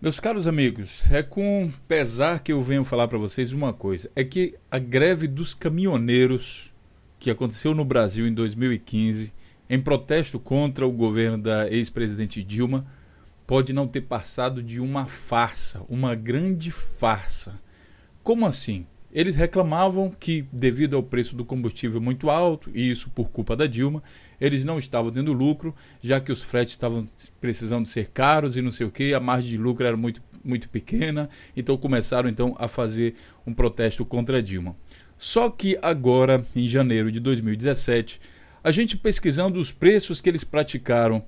Meus caros amigos, é com pesar que eu venho falar para vocês uma coisa: é que a greve dos caminhoneiros que aconteceu no Brasil em 2015, em protesto contra o governo da ex-presidente Dilma, pode não ter passado de uma farsa, uma grande farsa. Como assim? Eles reclamavam que, devido ao preço do combustível muito alto, e isso por culpa da Dilma, eles não estavam tendo lucro, já que os fretes estavam precisando ser caros e não sei o que, a margem de lucro era muito, muito pequena, então começaram então a fazer um protesto contra a Dilma. Só que agora, em janeiro de 2017, a gente pesquisando os preços que eles praticaram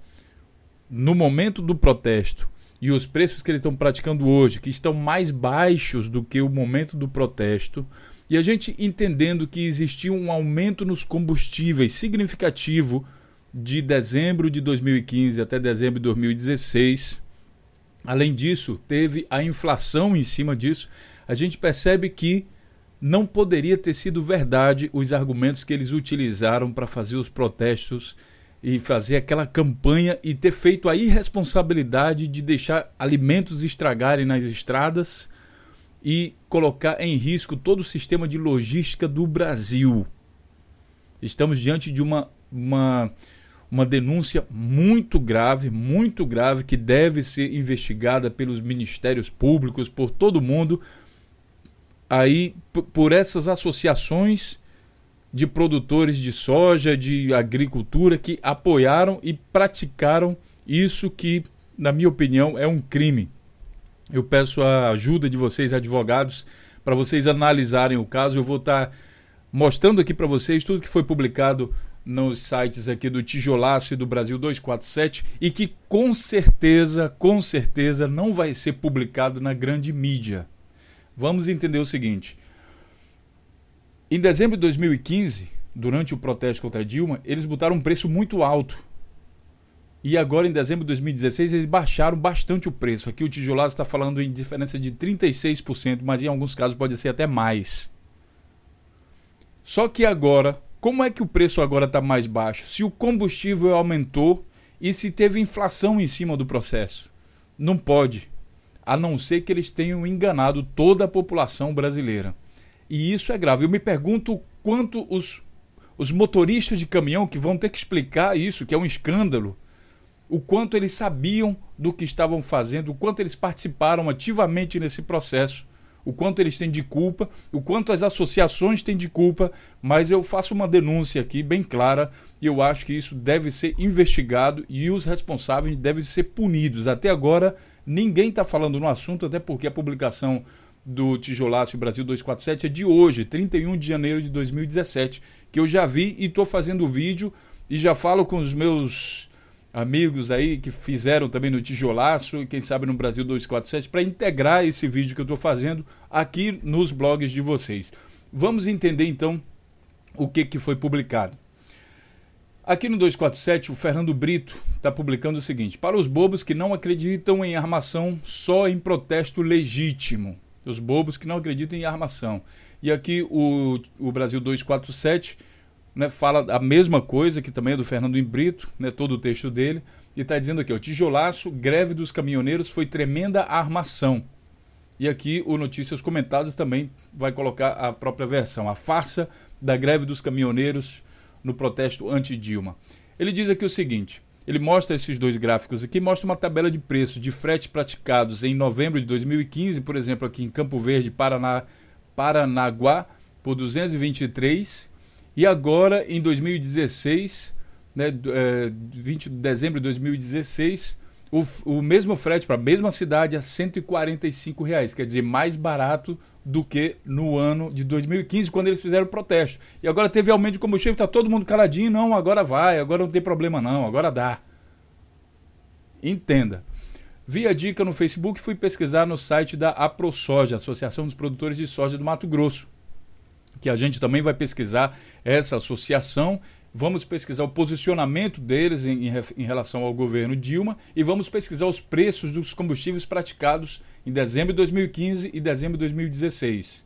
no momento do protesto e os preços que eles estão praticando hoje, que estão mais baixos do que o momento do protesto, e a gente entendendo que existiu um aumento nos combustíveis significativo de dezembro de 2015 até dezembro de 2016. Além disso, teve a inflação em cima disso. A gente percebe que não poderia ter sido verdade os argumentos que eles utilizaram para fazer os protestos e fazer aquela campanha e ter feito a irresponsabilidade de deixar alimentos estragarem nas estradas e colocar em risco todo o sistema de logística do Brasil. Estamos diante de uma, uma, uma denúncia muito grave, muito grave, que deve ser investigada pelos ministérios públicos, por todo mundo, aí por essas associações de produtores de soja, de agricultura que apoiaram e praticaram isso que, na minha opinião, é um crime. Eu peço a ajuda de vocês, advogados, para vocês analisarem o caso. Eu vou estar tá mostrando aqui para vocês tudo que foi publicado nos sites aqui do Tijolaço e do Brasil 247 e que com certeza, com certeza não vai ser publicado na grande mídia. Vamos entender o seguinte: em dezembro de 2015, durante o protesto contra Dilma, eles botaram um preço muito alto. E agora, em dezembro de 2016, eles baixaram bastante o preço. Aqui o tijolado está falando em diferença de 36%, mas em alguns casos pode ser até mais. Só que agora, como é que o preço agora está mais baixo? Se o combustível aumentou e se teve inflação em cima do processo? Não pode, a não ser que eles tenham enganado toda a população brasileira. E isso é grave. Eu me pergunto quanto os, os motoristas de caminhão que vão ter que explicar isso, que é um escândalo, o quanto eles sabiam do que estavam fazendo, o quanto eles participaram ativamente nesse processo, o quanto eles têm de culpa, o quanto as associações têm de culpa, mas eu faço uma denúncia aqui bem clara e eu acho que isso deve ser investigado e os responsáveis devem ser punidos. Até agora, ninguém está falando no assunto, até porque a publicação do Tijolaço Brasil 247 é de hoje, 31 de janeiro de 2017, que eu já vi e estou fazendo vídeo e já falo com os meus amigos aí que fizeram também no Tijolaço e quem sabe no Brasil 247 para integrar esse vídeo que eu estou fazendo aqui nos blogs de vocês. Vamos entender então o que, que foi publicado. Aqui no 247, o Fernando Brito está publicando o seguinte: Para os bobos que não acreditam em armação só em protesto legítimo. Os bobos que não acreditam em armação. E aqui o, o Brasil 247 né, fala a mesma coisa, que também é do Fernando Brito, né, todo o texto dele, e está dizendo aqui: o tijolaço, greve dos caminhoneiros foi tremenda armação. E aqui o Notícias Comentadas também vai colocar a própria versão, a farsa da greve dos caminhoneiros no protesto anti-Dilma. Ele diz aqui o seguinte: ele mostra esses dois gráficos aqui, mostra uma tabela de preços de frete praticados em novembro de 2015, por exemplo, aqui em Campo Verde, Paraná, Paranaguá, por 223, e agora em 2016, né, 20 de eh, dezembro de 2016, o, o mesmo frete para a mesma cidade a 145 reais, quer dizer, mais barato do que no ano de 2015, quando eles fizeram o protesto. E agora teve aumento de combustível, está todo mundo caladinho, não, agora vai, agora não tem problema não, agora dá. Entenda. Vi a dica no Facebook e fui pesquisar no site da AproSoja, Associação dos Produtores de Soja do Mato Grosso, que a gente também vai pesquisar essa associação vamos pesquisar o posicionamento deles em, em, em, relação ao governo Dilma e vamos pesquisar os preços dos combustíveis praticados em dezembro de 2015 e dezembro de 2016.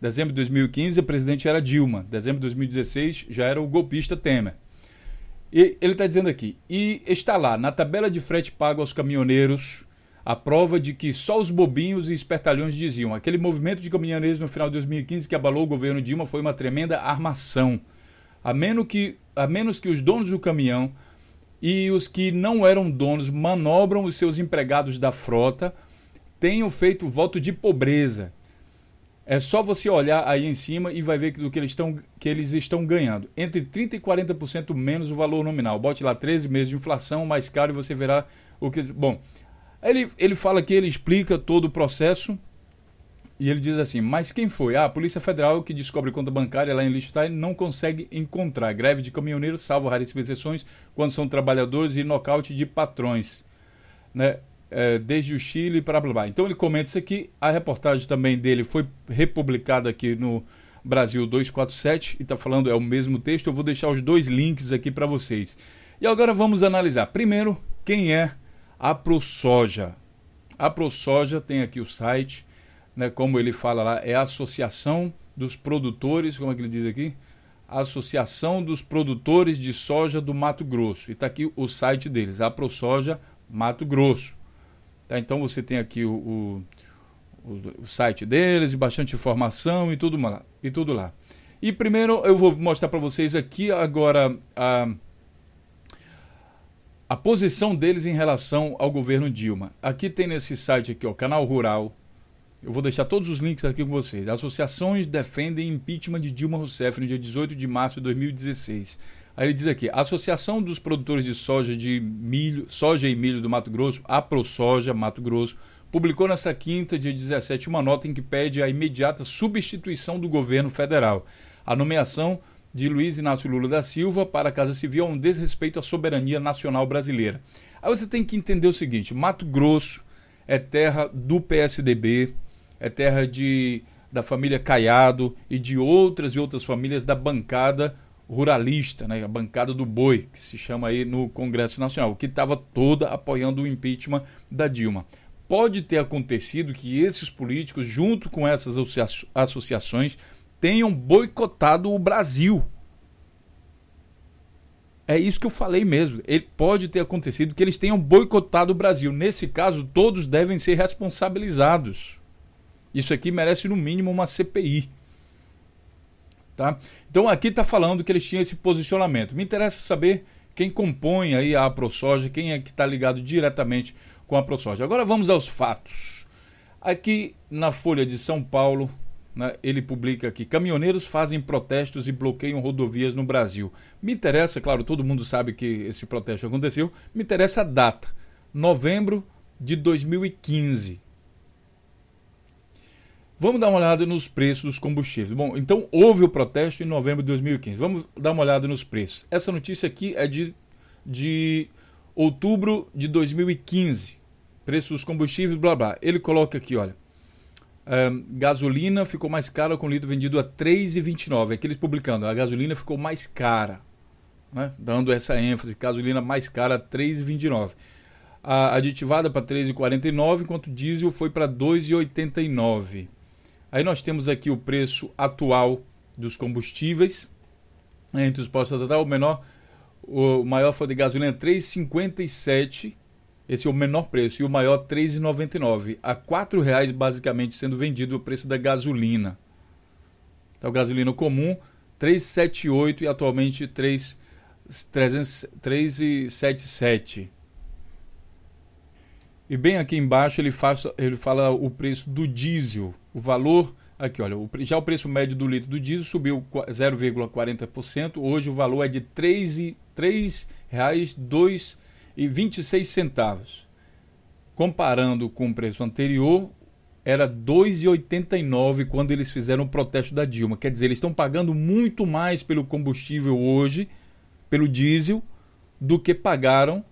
Dezembro de 2015, o presidente era Dilma. Dezembro de 2016, já era o golpista Temer. E ele está dizendo aqui, e está lá, na tabela de frete pago aos caminhoneiros, a prova de que só os bobinhos e espertalhões diziam. Aquele movimento de caminhoneiros no final de 2015 que abalou o governo Dilma foi uma tremenda armação a menos que, a menos que os donos do caminhão e os que não eram donos manobram os seus empregados da frota tenham feito voto de pobreza. É só você olhar aí em cima e vai ver do que eles estão, que eles estão ganhando. Entre 30% e 40% menos o valor nominal. Bote lá 13 meses de inflação, mais caro, e você verá o que. Bom, ele, ele fala que ele explica todo o processo e ele diz assim: Mas quem foi? Ah, a Polícia Federal que descobre conta bancária lá em Liechtenstein não consegue encontrar. Greve de caminhoneiros, salvo raríssimas exceções, quando são trabalhadores e nocaute de patrões. Né? É, desde o Chile para blá, blá Então ele comenta isso aqui. A reportagem também dele foi republicada aqui no Brasil 247 e está falando, é o mesmo texto. Eu vou deixar os dois links aqui para vocês. E agora vamos analisar primeiro quem é a ProSoja. A ProSoja tem aqui o site né, como ele fala lá, é a Associação dos Produtores, como é que ele diz aqui? Associação dos Produtores de Soja do Mato Grosso. E está aqui o site deles, a ProSoja Mato Grosso. Tá, então você tem aqui o, o, o site deles e bastante informação e tudo, lá, e tudo lá. E primeiro eu vou mostrar para vocês aqui agora a, a posição deles em relação ao governo Dilma. Aqui tem nesse site aqui, o Canal Rural, eu vou deixar todos os links aqui com vocês. Associações defendem impeachment de Dilma Rousseff no dia 18 de março de 2016. Aí ele diz aqui: a Associação dos Produtores de Soja de Milho, Soja e Milho do Mato Grosso, a ProSoja Mato Grosso, publicou nessa quinta, dia 17, uma nota em que pede a imediata substituição do governo federal. A nomeação de Luiz Inácio Lula da Silva para a Casa Civil é um desrespeito à soberania nacional brasileira. Aí você tem que entender o seguinte: Mato Grosso é terra do PSDB, é terra de, da família Caiado e de outras e outras famílias da bancada ruralista, né, a bancada do boi, que se chama aí no Congresso Nacional, que estava toda apoiando o impeachment da Dilma. Pode ter acontecido que esses políticos, junto com essas associações, tenham boicotado o Brasil. É isso que eu falei mesmo. Ele pode ter acontecido que eles tenham boicotado o Brasil. Nesse caso, todos devem ser responsabilizados. Isso aqui merece no mínimo uma CPI. Tá? Então aqui está falando que eles tinham esse posicionamento. Me interessa saber quem compõe aí a ProSoja, quem é que está ligado diretamente com a ProSoja. Agora vamos aos fatos. Aqui na Folha de São Paulo, né, ele publica aqui: caminhoneiros fazem protestos e bloqueiam rodovias no Brasil. Me interessa, claro, todo mundo sabe que esse protesto aconteceu, me interessa a data: novembro de 2015. Vamos dar uma olhada nos preços dos combustíveis. Bom, então houve o protesto em novembro de 2015. Vamos dar uma olhada nos preços. Essa notícia aqui é de, de outubro de 2015. Preços dos combustíveis, blá blá. Ele coloca aqui, olha. Eh, gasolina ficou mais cara com litro vendido a 3,29. Aqui é eles publicando, a gasolina ficou mais cara. Né? Dando essa ênfase, gasolina mais cara a 3,29. A aditivada para 3,49, enquanto diesel foi para 2,89. Aí nós temos aqui o preço atual dos combustíveis né, entre os postos total, o menor, o maior foi de gasolina 3,57, esse é o menor preço, e o maior 3,99, a R$ reais basicamente sendo vendido o preço da gasolina. Então, gasolina comum 3,78 e atualmente 3,77. E bem aqui embaixo ele, faz, ele fala o preço do diesel o valor Aqui, olha, já o preço médio do litro do diesel subiu 0,40%. Hoje o valor é de R$ 3,26. Comparando com o preço anterior, era R$ 2,89 quando eles fizeram o protesto da Dilma. Quer dizer, eles estão pagando muito mais pelo combustível hoje, pelo diesel, do que pagaram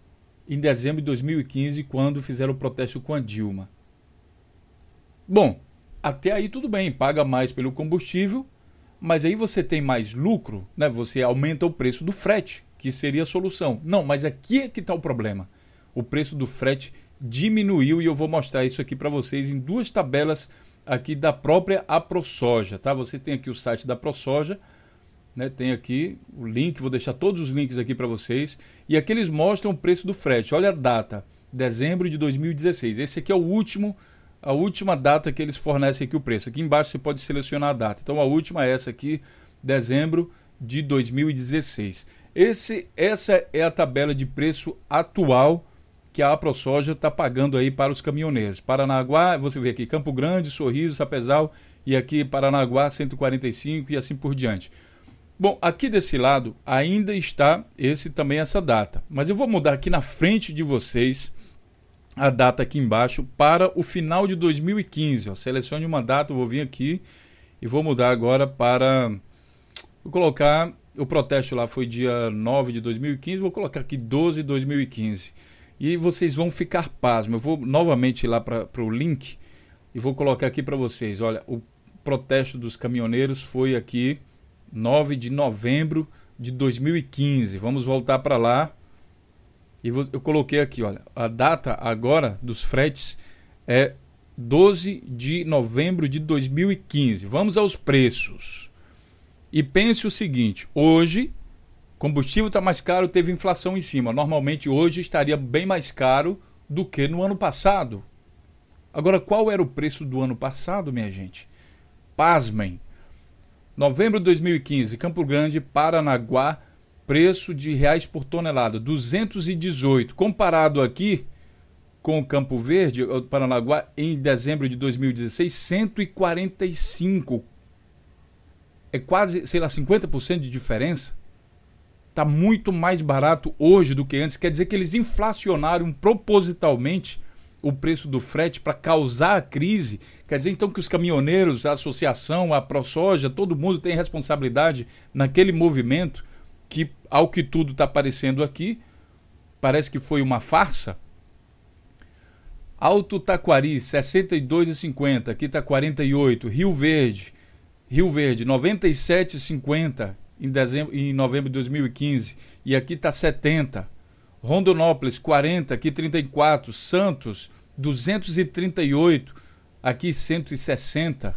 em dezembro de 2015 quando fizeram o protesto com a Dilma. Bom, até aí tudo bem, paga mais pelo combustível, mas aí você tem mais lucro, né? Você aumenta o preço do frete, que seria a solução. Não, mas aqui é que está o problema. O preço do frete diminuiu e eu vou mostrar isso aqui para vocês em duas tabelas aqui da própria AproSoja, tá? Você tem aqui o site da AproSoja, né? Tem aqui o link, vou deixar todos os links aqui para vocês e aqui eles mostram o preço do frete. Olha a data, dezembro de 2016. Esse aqui é o último a última data que eles fornecem aqui o preço. Aqui embaixo você pode selecionar a data. Então a última é essa aqui, dezembro de 2016. Esse, essa é a tabela de preço atual que a AproSoja está pagando aí para os caminhoneiros. Paranaguá, você vê aqui Campo Grande, Sorriso, Sapezal e aqui Paranaguá 145 e assim por diante. Bom, aqui desse lado ainda está esse também essa data, mas eu vou mudar aqui na frente de vocês a data aqui embaixo para o final de 2015. Ó. Selecione uma data, eu vou vir aqui e vou mudar agora para. Vou colocar. O protesto lá foi dia 9 de 2015, vou colocar aqui 12 de 2015. E vocês vão ficar pasmos. Eu vou novamente lá para o link e vou colocar aqui para vocês. Olha, o protesto dos caminhoneiros foi aqui 9 de novembro de 2015. Vamos voltar para lá e eu coloquei aqui, olha, a data agora dos fretes é 12 de novembro de 2015. Vamos aos preços. E pense o seguinte: hoje, combustível está mais caro, teve inflação em cima. Normalmente hoje estaria bem mais caro do que no ano passado. Agora, qual era o preço do ano passado, minha gente? Pasmem. Novembro de 2015, Campo Grande, Paranaguá, preço de reais por tonelada, 218, comparado aqui com o Campo Verde, o Paranaguá, em dezembro de 2016, 145. É quase, sei lá, 50% de diferença. Está muito mais barato hoje do que antes. Quer dizer que eles inflacionaram propositalmente o preço do frete para causar a crise. Quer dizer então que os caminhoneiros, a associação, a ProSoja, todo mundo tem responsabilidade naquele movimento que, ao que tudo está aparecendo aqui, parece que foi uma farsa. Alto Taquari, 62,50, aqui está 48. Rio Verde, Rio Verde, 97,50 em, dezembro, em novembro de 2015. E aqui está 70. Rondonópolis, 40, aqui 34. Santos, 238, aqui 160.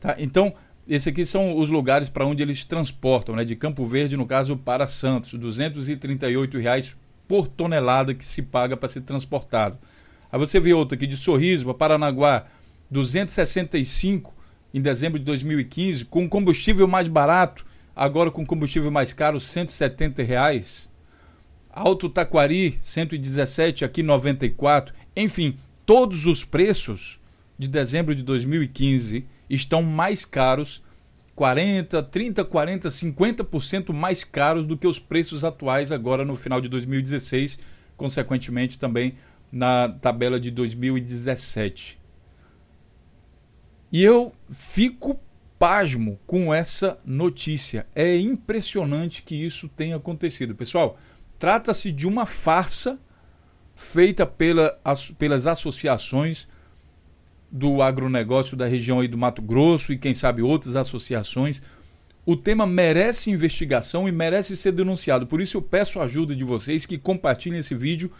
Tá? Então, esse aqui são os lugares para onde eles transportam, né? De Campo Verde, no caso, para Santos, R$ 238 reais por tonelada que se paga para ser transportado. Aí você vê outro aqui de Sorriso para Paranaguá, 265 em dezembro de 2015, com combustível mais barato, agora com combustível mais caro, 170 reais. Alto Taquari, 117, aqui 94. Enfim, todos os preços de dezembro de 2015 estão mais caros 40, 30, 40, 50% mais caros do que os preços atuais agora no final de 2016, consequentemente também na tabela de 2017. E eu fico pasmo com essa notícia. É impressionante que isso tenha acontecido. Pessoal, trata-se de uma farsa feita pela, as, pelas associações do agronegócio da região aí do Mato Grosso e quem sabe outras associações. O tema merece investigação e merece ser denunciado. Por isso eu peço a ajuda de vocês que compartilhem esse vídeo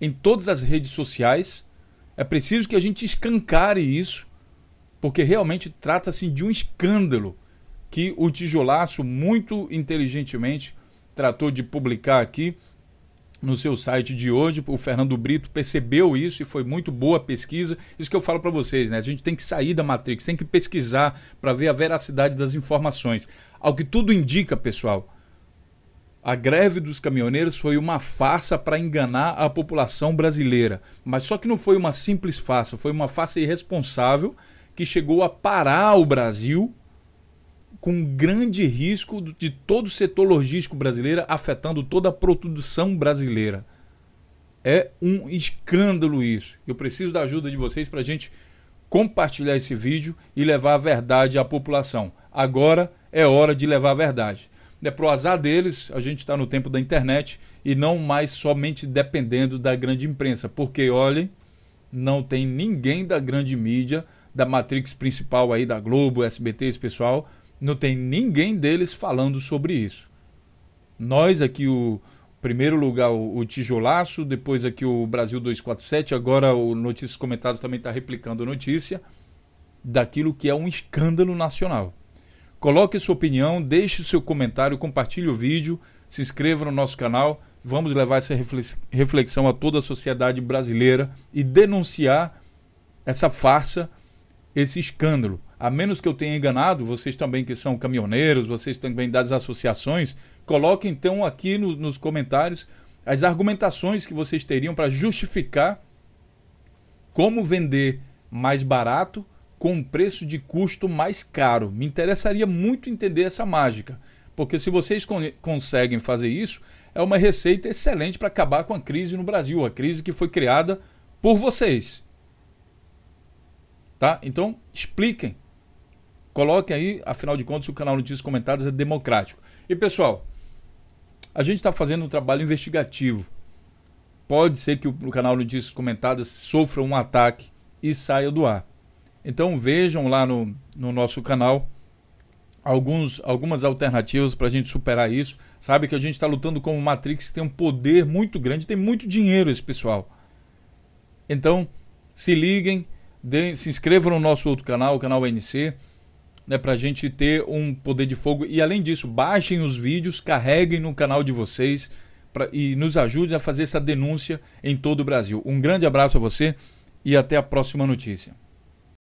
em todas as redes sociais. É preciso que a gente escancare isso, porque realmente trata-se de um escândalo que o Tijolaço muito inteligentemente tratou de publicar aqui no seu site de hoje. O Fernando Brito percebeu isso e foi muito boa a pesquisa. Isso que eu falo para vocês, né? A gente tem que sair da Matrix, tem que pesquisar para ver a veracidade das informações. Ao que tudo indica, pessoal, a greve dos caminhoneiros foi uma farsa para enganar a população brasileira. Mas só que não foi uma simples farsa, foi uma farsa irresponsável que chegou a parar o Brasil com grande risco de todo o setor logístico brasileiro afetando toda a produção brasileira. É um escândalo isso. Eu preciso da ajuda de vocês para a gente compartilhar esse vídeo e levar a verdade à população. Agora é hora de levar a verdade. É pro azar deles, a gente está no tempo da internet e não mais somente dependendo da grande imprensa, porque olhem, não tem ninguém da grande mídia, da matrix principal aí da Globo, SBT, esse pessoal, não tem ninguém deles falando sobre isso. Nós aqui, o primeiro lugar, o, o Tijolaço, depois aqui o Brasil 247, agora o Notícias Comentadas também está replicando a notícia daquilo que é um escândalo nacional. Coloque sua opinião, deixe seu comentário, compartilhe o vídeo, se inscreva no nosso canal. Vamos levar essa reflexão a toda a sociedade brasileira e denunciar essa farsa, esse escândalo a menos que eu tenha enganado, vocês também que são caminhoneiros, vocês também das associações, coloquem então aqui no, nos comentários as argumentações que vocês teriam para justificar como vender mais barato com um preço de custo mais caro. Me interessaria muito entender essa mágica, porque se vocês con conseguem fazer isso, é uma receita excelente para acabar com a crise no Brasil, a crise que foi criada por vocês. Tá? Então, expliquem Coloquem aí, afinal de contas, o canal Notícias Comentadas é democrático. E pessoal, a gente está fazendo um trabalho investigativo. Pode ser que o canal Notícias Comentadas sofra um ataque e saia do ar. Então vejam lá no, no nosso canal alguns, algumas alternativas para a gente superar isso. Sabe que a gente está lutando com o Matrix, tem um poder muito grande, tem muito dinheiro esse pessoal. Então, se liguem, se inscrevam no nosso outro canal, o canal NC né, para a gente ter um poder de fogo. E além disso, baixem os vídeos, carreguem no canal de vocês pra, e nos ajudem a fazer essa denúncia em todo o Brasil. Um grande abraço a você e até a próxima notícia.